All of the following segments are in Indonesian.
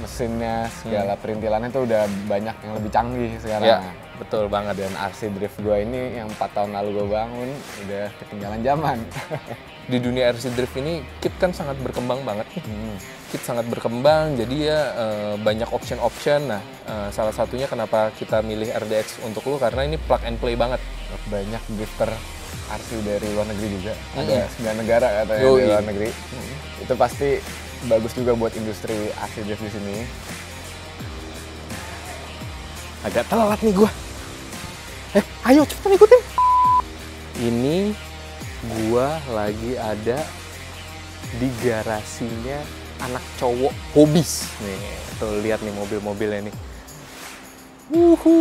mesinnya segala hmm. perintilannya itu udah banyak yang lebih canggih sekarang. Ya, betul banget dan RC Drift gue ini yang 4 tahun lalu gue bangun udah ketinggalan zaman. Di dunia RC Drift ini kit kan sangat berkembang banget. Hmm. Kit sangat berkembang jadi ya eh, banyak option-option. Nah, eh, salah satunya kenapa kita milih RDX untuk lu karena ini plug and play banget. Banyak drifter RC dari luar negeri juga. Ada 9 negara katanya Yui. dari luar negeri. Itu pasti bagus juga buat industri aksi di sini. Agak telat nih gue. Eh, ayo cepetan ikutin. Ini gue lagi ada di garasinya anak cowok hobis. Nih, tuh lihat nih mobil-mobilnya nih. Wuhu.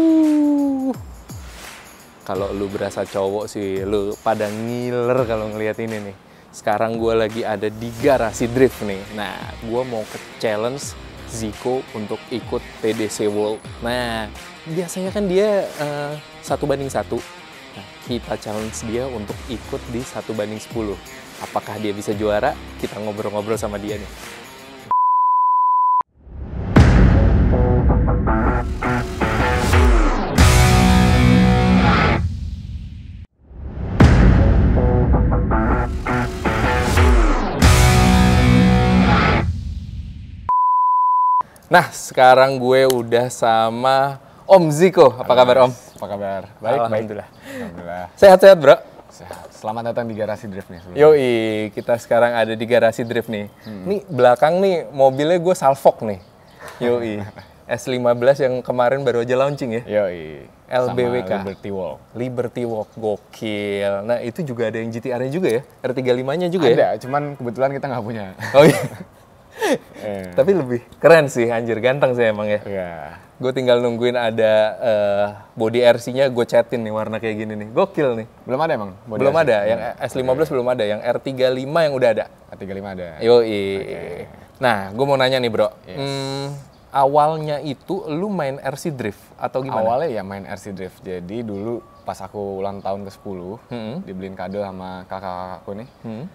Kalau lu berasa cowok sih, lu pada ngiler kalau ngelihat ini nih. Sekarang gue lagi ada di garasi drift nih. Nah, gue mau ke challenge Zico untuk ikut PDC World. Nah, biasanya kan dia uh, satu banding satu. Nah, kita challenge dia untuk ikut di satu banding 10. Apakah dia bisa juara? Kita ngobrol-ngobrol sama dia nih. Nah, sekarang gue udah sama Om Ziko. Apa Halo, kabar Om? Apa kabar? Baik, Alhamdulillah. baik. Alhamdulillah. Sehat-sehat bro? Sehat. Selamat datang di garasi drift nih. Sebenernya. Yoi, kita sekarang ada di garasi drift nih. Hmm. Nih belakang nih mobilnya gue salfok nih. Yoi. S15 yang kemarin baru aja launching ya. Yoi. LBWK. Sama Liberty Walk. Liberty Walk, gokil. Nah itu juga ada yang GTR-nya juga ya? R35-nya juga ada, ya? Ada, cuman kebetulan kita nggak punya. Oh iya? Eh. Tapi lebih keren sih, anjir ganteng sih emang ya. Yeah. Gue tinggal nungguin ada uh, body RC-nya gue chatin nih warna kayak gini nih. Gokil nih. Belum ada emang? Body belum RC? ada, yang S15 okay. Iya. belum ada, yang R35 yang udah ada. R35 ada. Yoi. Okay. Nah, gue mau nanya nih bro. Yes. Hmm, awalnya itu lu main RC Drift atau gimana? Awalnya ya main RC Drift. Jadi dulu pas aku ulang tahun ke-10, mm -hmm. dibeliin kado sama kakak aku nih. Mm -hmm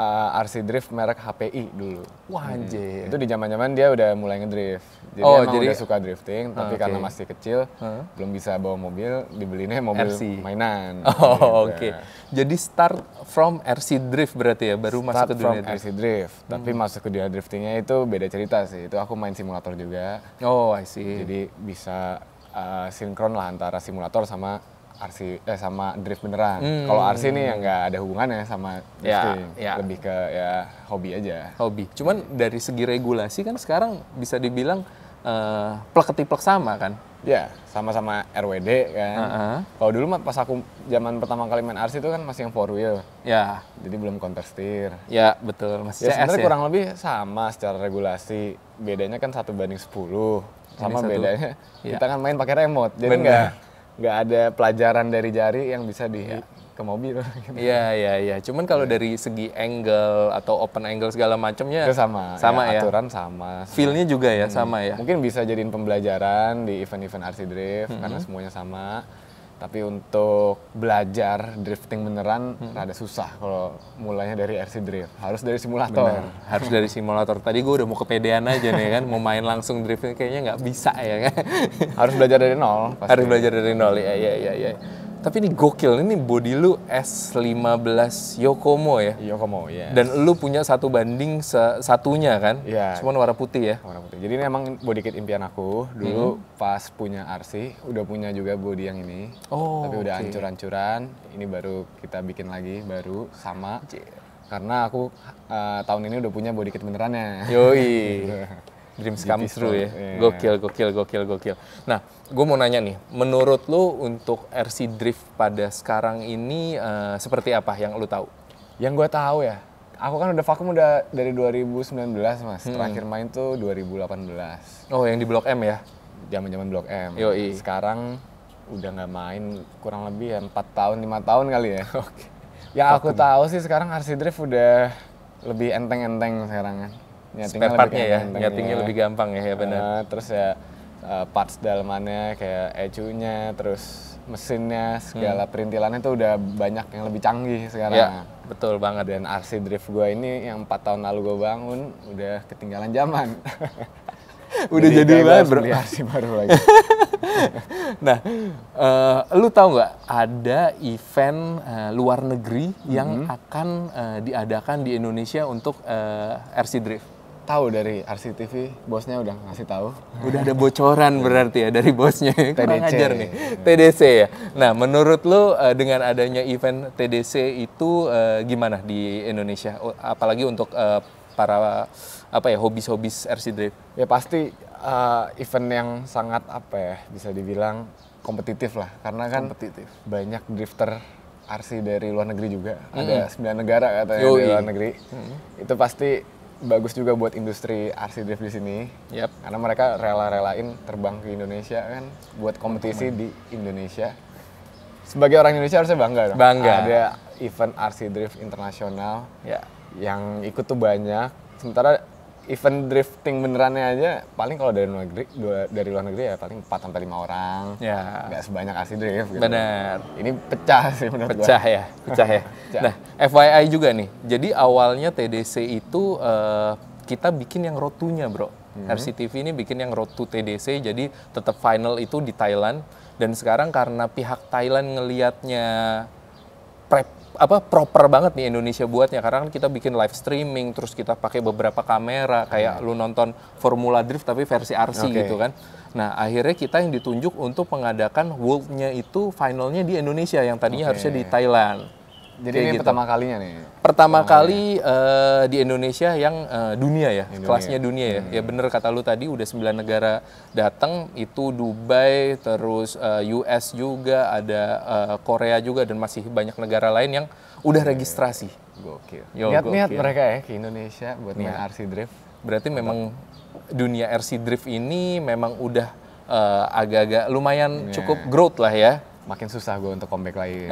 uh, eh, RC Drift merek HPI dulu. Wah anjir. Itu di zaman-zaman dia udah mulai ngedrift. Jadi oh, emang jadi... udah suka drifting, ah, tapi okay. karena masih kecil huh? belum bisa bawa mobil, dibelinya mobil RC. mainan. Oh, gitu. oke. Okay. Jadi start from RC Drift berarti ya, baru start masuk ke dunia from drift. RC Drift. Hmm. Tapi masuk ke dunia driftingnya itu beda cerita sih. Itu aku main simulator juga. Oh, I see. Jadi bisa uh, sinkron lah antara simulator sama RC eh, sama drift beneran. Hmm. Kalau RC ini yang nggak ada hubungannya sama ya, drifting, ya, ya. lebih ke ya hobi aja. Hobi. Cuman dari segi regulasi kan sekarang bisa dibilang uh, plek ketiplek sama kan? Ya, sama-sama RWD kan. Uh -huh. Kalau dulu pas aku zaman pertama kali main RC itu kan masih yang four wheel. Ya. Jadi belum counter steer. Ya, betul. Masih ya, sebenarnya ya? kurang lebih sama secara regulasi. Bedanya kan satu banding sepuluh. Sama bedanya ya. kita kan main pakai remote. Jadi enggak nggak ada pelajaran dari jari yang bisa di ya. ke mobil. Gitu. Iya iya iya. Cuman kalau ya. dari segi angle atau open angle segala macamnya sama. Sama ya, ya. Aturan sama. sama. Feelnya juga ya hmm. sama ya. Mungkin bisa jadiin pembelajaran di event-event RC drift hmm. karena semuanya sama tapi untuk belajar drifting beneran hmm. rada susah kalau mulainya dari RC drift harus dari simulator Bener. harus dari simulator tadi gue udah mau kepedean aja nih kan mau main langsung drifting kayaknya nggak bisa ya kan harus belajar dari nol pasti. harus belajar dari nol ya ya ya ya tapi ini gokil, ini body lu S15 Yokomo ya? Yokomo, ya. Yes. Dan lu punya satu banding satunya kan? Iya. Yeah. Cuman warna putih ya? Warna putih. Jadi ini emang body kit impian aku. Dulu hmm. pas punya RC, udah punya juga body yang ini. Oh, Tapi udah okay. hancur-hancuran. Ini baru kita bikin lagi, baru sama. Yeah. Karena aku uh, tahun ini udah punya body kit beneran ya. Yoi. dreams come true ya. Yeah. Gokil, gokil, gokil, gokil. Nah, gue mau nanya nih, menurut lo untuk RC Drift pada sekarang ini uh, seperti apa yang lo tahu? Yang gue tahu ya, aku kan udah vakum udah dari 2019 mas, hmm. terakhir main tuh 2018. Oh, yang di Blok M ya? zaman jaman Blok M. Yoi. Sekarang udah nggak main kurang lebih ya empat tahun lima tahun kali ya. Oke. Okay. Ya aku tahu sih sekarang RC Drift udah lebih enteng-enteng sekarang kan spare partnya ya, nyatingnya iya. lebih gampang ya, ya benar. Uh, terus ya uh, parts dalamannya kayak ecunya, terus mesinnya, segala hmm. perintilannya tuh udah banyak yang lebih canggih sekarang. Ya, betul banget. Dan RC drift gue ini yang empat tahun lalu gue bangun udah ketinggalan zaman. udah jadi, jadi banget bro. baru lagi. nah, uh, lu tahu nggak ada event uh, luar negeri yang mm -hmm. akan uh, diadakan di Indonesia untuk uh, RC drift? tahu dari RCTV, bosnya udah ngasih tahu. Udah ada bocoran berarti ya dari bosnya. Kurang TDC. ajar nih. TDC ya. Nah, menurut lo eh, dengan adanya event TDC itu eh, gimana di Indonesia? Apalagi untuk eh, para apa ya hobis-hobis RC Drift? Ya pasti uh, event yang sangat apa ya bisa dibilang kompetitif lah karena kan kompetitif. banyak drifter RC dari luar negeri juga. Mm -hmm. Ada sembilan negara katanya Yui. dari luar negeri. Mm -hmm. Itu pasti bagus juga buat industri RC Drift di sini. Yep. Karena mereka rela-relain terbang ke Indonesia kan buat kompetisi oh, di Indonesia. Sebagai orang Indonesia harusnya bangga dong. Bangga. Ada event RC Drift internasional. Ya. Yeah. Yang ikut tuh banyak. Sementara event drifting benerannya aja paling kalau dari luar negeri dari luar negeri ya paling 4 sampai lima orang. Ya. nggak sebanyak asli drift gitu. Benar. Ini pecah sih menurut pecah gua. ya, pecah ya. pecah. Nah, FYI juga nih. Jadi awalnya TDC itu uh, kita bikin yang rotunya, Bro. Hmm. RCTV ini bikin yang rotu TDC jadi tetap final itu di Thailand dan sekarang karena pihak Thailand ngelihatnya apa proper banget nih Indonesia buatnya karena kan kita bikin live streaming terus kita pakai beberapa kamera kayak hmm. lu nonton Formula Drift tapi versi RC okay. gitu kan. Nah, akhirnya kita yang ditunjuk untuk mengadakan world-nya itu finalnya di Indonesia yang tadinya okay. harusnya di Thailand. Jadi ini gitu. pertama kalinya nih. Pertama kali ya. uh, di Indonesia yang uh, dunia ya, Indonesia. kelasnya dunia ya. Hmm. Ya bener kata lu tadi udah 9 negara datang itu Dubai terus uh, eh, US juga ada uh, Korea juga dan masih banyak negara lain yang udah registrasi. Gokil. Niat-niat mereka ya ke Indonesia buat main RC Drift. Berarti Atau? memang dunia RC Drift ini memang udah agak-agak uh, lumayan yeah. cukup growth lah ya makin susah gue untuk comeback lagi.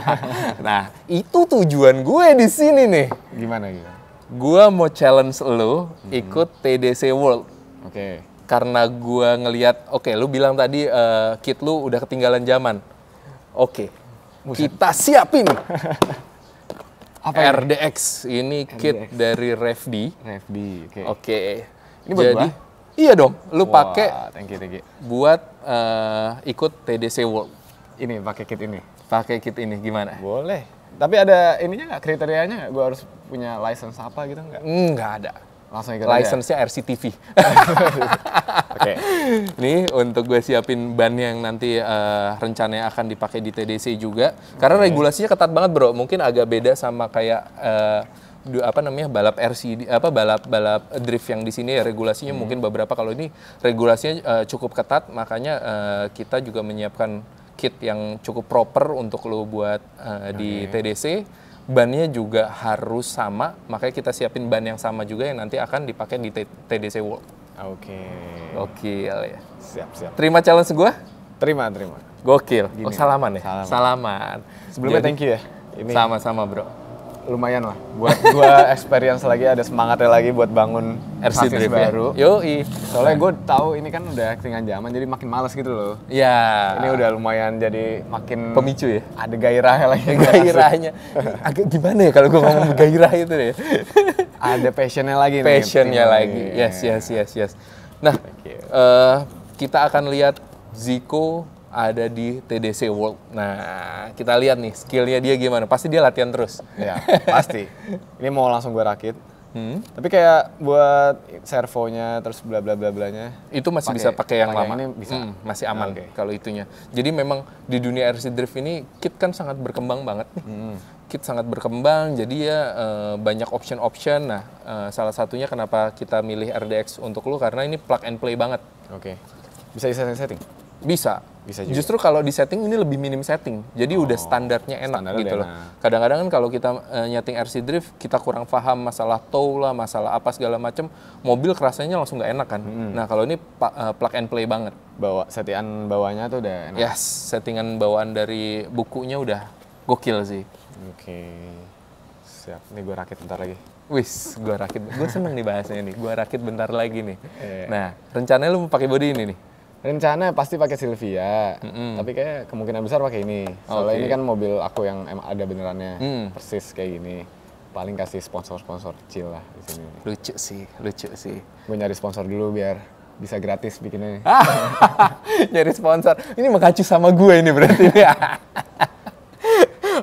nah, itu tujuan gue di sini nih. Gimana gitu? Gue mau challenge mm hmm. ikut TDC World. Oke. Okay. Karena gue ngelihat, oke, okay, lu bilang tadi uh, kit lu udah ketinggalan zaman. Oke, okay. kita siapin. Apa RDX ini RDX. kit dari Refdi. Refdi, oke. Okay. Oke. Okay. Ini buat Jadi, gua? Iya dong, lu wow, pakai thank you, thank you. buat uh, ikut TDC World ini pakai kit ini? Pakai kit ini gimana? Boleh. Tapi ada ininya nggak kriterianya nggak? Gue harus punya license apa gitu nggak? Nggak ada. Langsung ikut License-nya aja? RCTV. Oke. okay. Ini untuk gue siapin ban yang nanti uh, rencananya akan dipakai di TDC juga. Karena regulasinya ketat banget bro. Mungkin agak beda sama kayak uh, apa namanya balap RC apa balap balap drift yang di sini ya regulasinya hmm. mungkin beberapa kalau ini regulasinya uh, cukup ketat makanya uh, kita juga menyiapkan kit yang cukup proper untuk lo buat uh, eh, okay. di TDC bannya juga harus sama makanya kita siapin ban yang sama juga yang nanti akan dipakai di TDC World oke okay. oke ya siap siap terima challenge gue terima terima gokil Gini. oh salaman ya salaman, salaman. sebelumnya Jadi, thank you ya sama-sama bro lumayan lah buat gua experience lagi ada semangatnya lagi buat bangun RC Drive ya? baru. Ya? Yoi. soalnya gue tahu ini kan udah ketinggalan zaman jadi makin males gitu loh. Iya. Ini udah lumayan jadi makin pemicu ya. Ada gairah lagi. Gairahnya. Agak gimana ya kalau gue ngomong gairah itu deh. ada passionnya lagi. Passionnya lagi. Yes, yes, yes, yes. Nah, uh, kita akan lihat Zico ada di TDC World. Nah, kita lihat nih skillnya dia gimana. Pasti dia latihan terus. Ya, pasti. Ini mau langsung gue rakit. Hmm. Tapi kayak buat servonya terus bla bla bla blanya itu masih pake, bisa pakai yang lama. Ini bisa. Hmm, masih aman okay. kalau itunya. Jadi memang di dunia RC drift ini kit kan sangat berkembang banget Hmm. Kit sangat berkembang jadi ya uh, banyak option-option. Nah, uh, salah satunya kenapa kita milih RDX untuk lu karena ini plug and play banget. Oke. Okay. Bisa di setting-setting? Bisa bisa juga. Justru kalau di setting ini lebih minim setting, jadi oh, udah standarnya enak standar gitu loh. Kadang-kadang kan kalau kita uh, nyeting RC drift, kita kurang paham masalah tow lah, masalah apa segala macam, mobil kerasanya langsung nggak enak kan. Hmm. Nah kalau ini uh, plug and play banget. Bawa settingan bawahnya tuh udah enak. Yes, settingan bawaan dari bukunya udah gokil sih. Oke, okay. siap. Nih gue rakit bentar lagi. Wis, gue rakit. Gue seneng nih bahasanya nih. Gue rakit bentar lagi nih. Yeah. Nah, rencananya lu mau pakai body ini nih? rencana pasti pakai Silvia mm-hmm. tapi kayak kemungkinan besar pakai ini soalnya okay. ini kan mobil aku yang emang ada benerannya mm. persis kayak gini paling kasih sponsor-sponsor kecil lah di sini lucu sih lucu sih gue nyari sponsor dulu biar bisa gratis bikinnya ah. nyari sponsor ini mengacu sama gue ini berarti ya.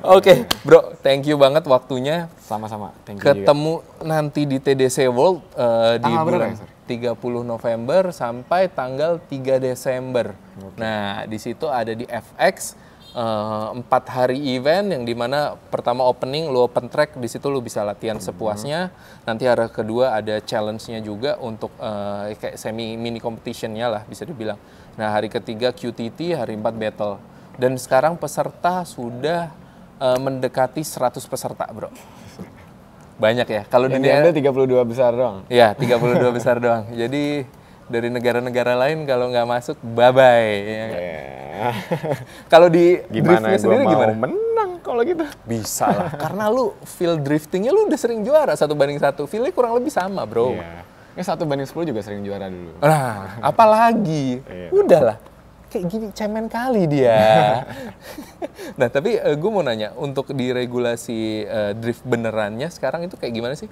Oke, okay, bro, thank you banget waktunya. Sama-sama. Ketemu juga. nanti di TDC World uh, di bulan ya, 30 November sampai tanggal 3 Desember. Okay. Nah, di situ ada di FX eh, empat uh, hari event yang dimana pertama opening lu open track di situ lu bisa latihan mm -hmm. sepuasnya nanti hari kedua ada challenge-nya juga untuk uh, kayak semi mini competition-nya lah bisa dibilang nah hari ketiga QTT hari empat battle dan sekarang peserta sudah uh, mendekati 100 peserta, Bro. Banyak ya. Kalau dunia puluh 32 besar doang. Iya, 32 besar doang. Jadi dari negara-negara lain kalau nggak masuk bye bye. Ya. Kan? kalau di gimana driftnya sendiri mau gimana? Menang kalau gitu. Bisa lah. Karena lu feel driftingnya lu udah sering juara satu banding satu. Feelnya kurang lebih sama bro. Yeah. Ini satu banding sepuluh juga sering juara dulu. Nah, apalagi, iya. udah udahlah kayak gini cemen kali dia. nah tapi uh, eh, gue mau nanya untuk di regulasi uh, drift benerannya sekarang itu kayak gimana sih?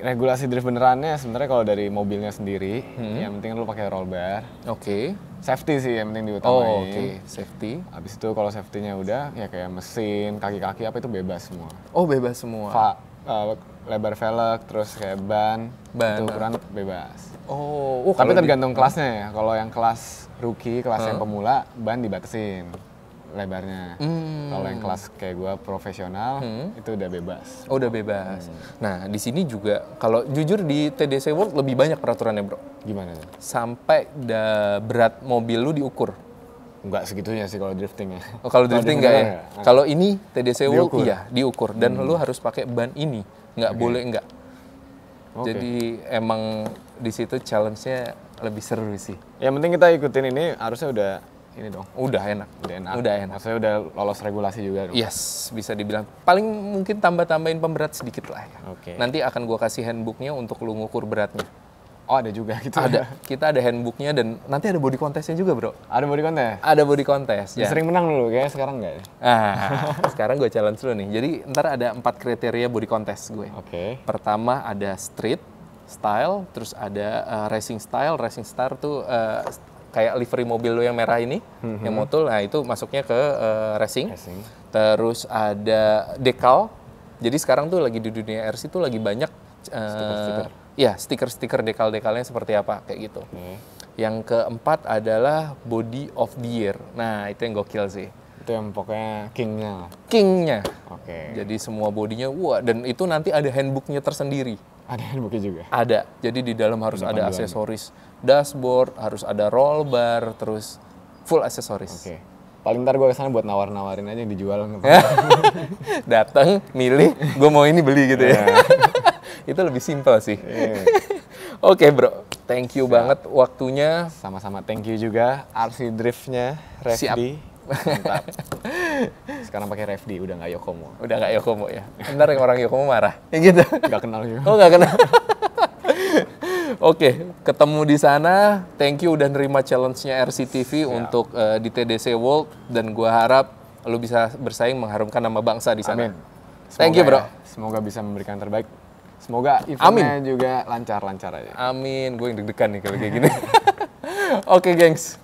Regulasi drift benerannya sebenarnya kalau dari mobilnya sendiri, hmm. yang penting lu pakai roll bar. Oke. Okay. Safety sih yang penting diutamain. Oh, oke. Okay. Safety. Abis itu kalau safety-nya udah ya kayak mesin, kaki-kaki apa itu bebas semua. Oh, bebas semua. Fa, uh, lebar velg, terus kayak ban, ban. itu ukuran bebas. Oh, uh, tapi tergantung di, kelasnya ya. Kalau yang kelas rookie, kelas uh. yang pemula, ban dibatasin lebarnya. Hmm. Kalau yang kelas kayak gue profesional hmm. itu udah bebas. Oh, udah bebas. Hmm. Nah, di sini juga kalau jujur di TDC World lebih banyak peraturannya, Bro. Gimana Sampai da berat mobil lu diukur. Enggak segitunya sih kalau drifting ya. Oh, kalau drifting enggak ya? ya. Kalau ini TDC World diukur. iya, diukur dan hmm. lu harus pakai ban ini. Enggak okay. boleh enggak Okay. Jadi emang di situ challenge-nya lebih seru sih. Yang penting kita ikutin ini harusnya udah ini dong. Udah enak. Udah enak. Udah enak. Maksudnya udah lolos regulasi juga dong. Yes, bisa dibilang. Paling mungkin tambah-tambahin pemberat sedikit lah ya. Oke. Okay. Nanti akan gua kasih handbooknya untuk lu ngukur beratnya. Oh ada juga gitu. Ada. Ya? Kita ada handbooknya dan nanti ada body contestnya juga bro. Ada body contest. Ada body contest. Ya. Sering menang dulu kayak sekarang nggak ya? Ah, sekarang gue challenge dulu nih. Jadi ntar ada empat kriteria body contest gue. Oke. Okay. Pertama ada street style, terus ada uh, racing style. Racing star tuh uh, kayak livery mobil lo yang merah ini, mm-hmm. yang motul. Nah itu masuknya ke uh, racing. racing. Terus ada decal. Jadi sekarang tuh lagi di dunia RC tuh lagi banyak. Uh, Stiker-stiker ya stiker-stiker dekal-dekalnya seperti apa kayak gitu. Hmm. Yang keempat adalah body of the year. Nah itu yang gokil sih. Itu yang pokoknya kingnya. Kingnya. Oke. Okay. Jadi semua bodinya wah dan itu nanti ada handbooknya tersendiri. Ada handbooknya juga. Ada. Jadi di dalam harus Depan ada aksesoris dashboard, harus ada roll bar, terus full aksesoris. Oke. Okay. Paling ntar gue kesana buat nawar-nawarin aja yang dijual. Datang, milih, gue mau ini beli gitu ya. Iya itu lebih simpel sih. Yeah. Oke okay, bro, thank you Siap. banget waktunya. Sama-sama thank you juga RC Driftnya, Refdi. Siap. Sekarang pakai Refdi, udah nggak Yokomo. Udah nggak Yokomo ya. Ntar yang orang Yokomo marah. Ya gitu. Nggak kenal juga. Oh nggak kenal. Oke, okay, ketemu di sana. Thank you udah nerima challenge-nya RCTV Siap. untuk uh, di TDC World dan gua harap lu bisa bersaing mengharumkan nama bangsa di sana. Amin. Thank you, Bro. Ya, semoga bisa memberikan terbaik Semoga eventnya Amin. juga lancar-lancar aja. Amin. Gue yang deg-degan nih kalau kayak gini. Oke, okay, gengs.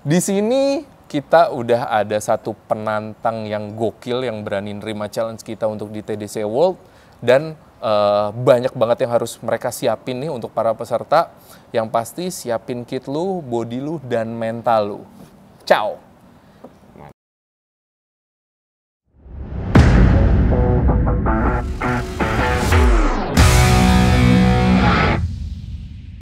Di sini kita udah ada satu penantang yang gokil yang berani nerima challenge kita untuk di TDC World dan uh, banyak banget yang harus mereka siapin nih untuk para peserta. Yang pasti siapin kit lu, body lu dan mental lu. Ciao.